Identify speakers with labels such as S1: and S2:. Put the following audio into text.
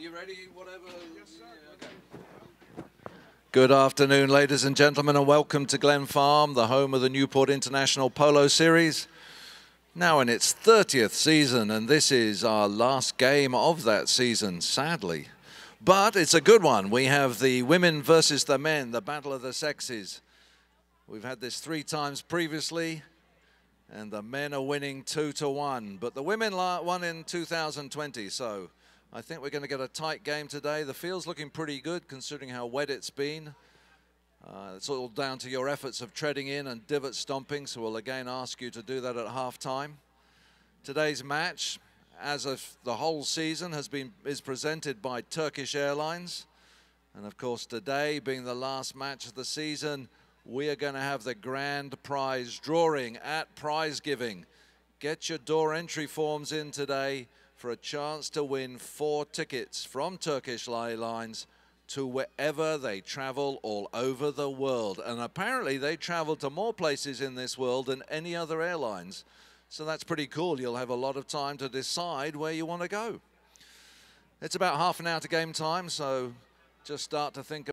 S1: you ready? Whatever. Yes, sir. Yeah, okay. Good afternoon, ladies and gentlemen, and welcome to Glen Farm, the home of the Newport International Polo Series. Now in its 30th season, and this is our last game of that season, sadly. But it's a good one. We have the women versus the men, the battle of the sexes. We've had this three times previously and the men are winning two to one. But the women won in 2020, so I think we're going to get a tight game today. The field's looking pretty good considering how wet it's been. Uh, it's all down to your efforts of treading in and divot stomping, so we'll again ask you to do that at halftime. Today's match, as of the whole season, has been is presented by Turkish Airlines. And of course, today being the last match of the season, we are going to have the grand prize drawing at prize giving. Get your door entry forms in today for a chance to win four tickets from Turkish Airlines to wherever they travel all over the world. And apparently they travel to more places in this world than any other airlines. So that's pretty cool. You'll have a lot of time to decide where you want to go. It's about half an hour to game time, so just start to think